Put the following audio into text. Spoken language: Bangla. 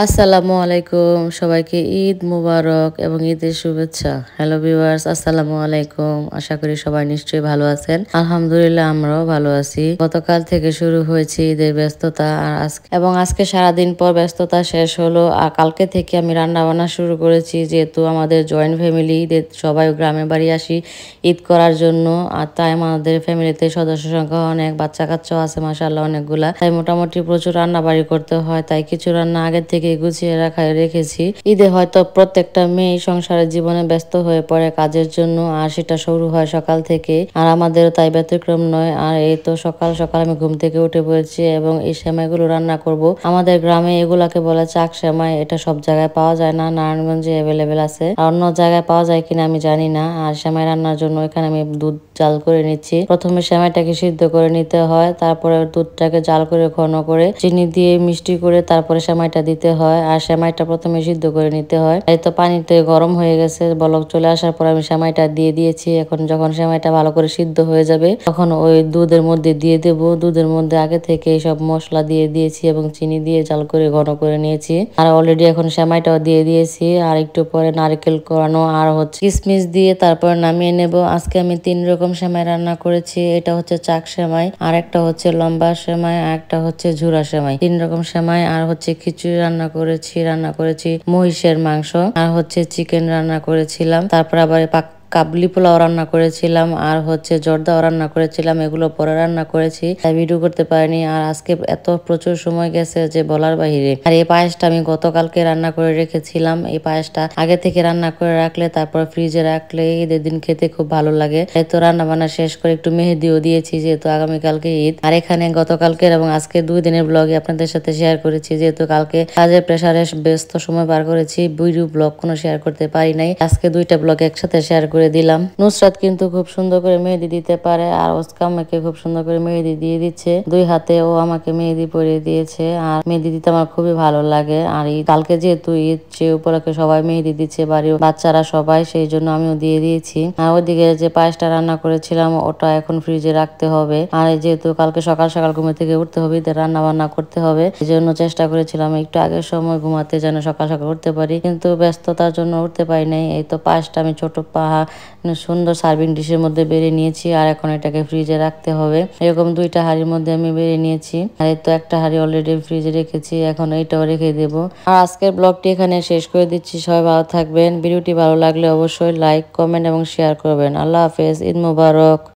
আসসালামু আলাইকুম সবাইকে ঈদ মুবারক এবং ঈদের শুভেচ্ছা হ্যালো ভিউয়ার্স আসসালামু আলাইকুম আশা করি সবাই নিশ্চয়ই ভালো আছেন আলহামদুলিল্লাহ আমরাও ভালো আছি গতকাল থেকে শুরু হয়েছে ঈদের ব্যস্ততা আর আজকে এবং আজকে সারাদিন পর ব্যস্ততা শেষ হলো আর কালকে থেকে আমি রান্না বান্না শুরু করেছি যেহেতু আমাদের জয়েন্ট ফ্যামিলি ঈদের সবাই গ্রামে বাড়ি আসি ঈদ করার জন্য আর তাই আমাদের ফ্যামিলিতে সদস্য সংখ্যা অনেক বাচ্চা কাচ্চাও আছে মাসাল্লাহ অনেকগুলা তাই মোটামুটি প্রচুর রান্না বাড়ি করতে হয় তাই কিছু রান্না আগের থেকে থেকে গুছিয়ে রাখা রেখেছি ঈদে হয়তো প্রত্যেকটা মেয়ে সংসারের জীবনে ব্যস্ত হয়ে পড়ে কাজের জন্য আর সেটা শুরু হয় সকাল থেকে আর আমাদের তাই ব্যতিক্রম নয় আর এই তো সকাল সকাল আমি ঘুম থেকে উঠে পড়েছি এবং এই সেমাইগুলো রান্না করব আমাদের গ্রামে এগুলাকে বলে চাক সেমাই এটা সব জায়গায় পাওয়া যায় না নারায়ণগঞ্জে অ্যাভেলেবেল আছে আর অন্য জায়গায় পাওয়া যায় কিনা আমি জানি না আর সেমাই রান্নার জন্য এখানে আমি দুধ জাল করে নিচ্ছি প্রথমে সেমাইটাকে সিদ্ধ করে নিতে হয় তারপরে দুধটাকে জাল করে ঘন করে চিনি দিয়ে মিষ্টি করে তারপরে সেমাইটা দিতে হয় আর সেমাইটা প্রথমে সিদ্ধ করে নিতে হয় এই তো পানিতে গরম হয়ে গেছে বলক চলে আসার পর আমি সেমাইটা দিয়ে দিয়েছি এখন যখন সেমাইটা ভালো করে সিদ্ধ হয়ে যাবে তখন ওই দুধের মধ্যে দিয়ে দেব দুধের মধ্যে আগে থেকে সব মশলা দিয়ে দিয়েছি এবং চিনি দিয়ে জাল করে ঘন করে নিয়েছি আর অলরেডি এখন সেমাইটাও দিয়ে দিয়েছি আর একটু পরে নারকেল করানো আর হচ্ছে কিসমিস দিয়ে তারপর নামিয়ে নেব আজকে আমি তিন রকম সেমাই রান্না করেছি এটা হচ্ছে চাক সেমাই আর একটা হচ্ছে লম্বা সেমাই আর একটা হচ্ছে ঝুরা সেমাই তিন রকম সেমাই আর হচ্ছে খিচুড়ি রান্না করেছি রান্না করেছি মহিষের মাংস আর হচ্ছে চিকেন রান্না করেছিলাম তারপর আবার পাক কাবলি পোলাও রান্না করেছিলাম আর হচ্ছে জর্দাও রান্না করেছিলাম এগুলো পরে রান্না করেছি তাই ভিডিও করতে পারিনি আর আজকে এত প্রচুর সময় গেছে যে বলার বাহিরে আর এই পায়েসটা আমি গতকালকে রান্না করে রেখেছিলাম এই পায়েসটা আগে থেকে রান্না করে রাখলে তারপর ফ্রিজে রাখলে ঈদের দিন খেতে খুব ভালো লাগে এত রান্না বান্না শেষ করে একটু মেহেদিও দিয়েছি যেহেতু আগামীকালকে ঈদ আর এখানে গতকালকে এবং আজকে দুই দিনের ব্লগে আপনাদের সাথে শেয়ার করেছি যেহেতু কালকে কাজের প্রেশারে ব্যস্ত সময় পার করেছি ভিডিও ব্লগ কোনো শেয়ার করতে পারি নাই আজকে দুইটা ব্লগ একসাথে শেয়ার করে করে দিলাম নুসরাত কিন্তু খুব সুন্দর করে মেহেদি দিতে পারে আর ওস্কা আমাকে খুব সুন্দর করে মেহেদি দিয়ে দিচ্ছে দুই হাতে ও আমাকে মেহেদি পরিয়ে দিয়েছে আর মেহেদি দিতে আমার খুবই ভালো লাগে আর এই কালকে যেহেতু ঈদ সে উপলক্ষে সবাই মেহেদি দিচ্ছে বাড়ির বাচ্চারা সবাই সেই জন্য আমিও দিয়ে দিয়েছি আর ওইদিকে যে পায়েসটা রান্না করেছিলাম ওটা এখন ফ্রিজে রাখতে হবে আর যেহেতু কালকে সকাল সকাল ঘুমে থেকে উঠতে হবে রান্না বান্না করতে হবে এই জন্য চেষ্টা করেছিলাম একটু আগের সময় ঘুমাতে যেন সকাল সকাল উঠতে পারি কিন্তু ব্যস্ততার জন্য উঠতে পারি নাই এই তো পায়েসটা আমি ছোট পাহা মানে সুন্দর সার্ভিং ডিশের মধ্যে বেড়ে নিয়েছি আর এখন এটাকে ফ্রিজে রাখতে হবে এরকম দুইটা হাঁড়ির মধ্যে আমি বেড়ে নিয়েছি আর তো একটা হাঁড়ি অলরেডি ফ্রিজে রেখেছি এখন এইটাও রেখে দেবো আর আজকের ব্লগটি এখানে শেষ করে দিচ্ছি সবাই ভালো থাকবেন ভিডিওটি ভালো লাগলে অবশ্যই লাইক কমেন্ট এবং শেয়ার করবেন আল্লাহ হাফেজ ঈদ মুবারক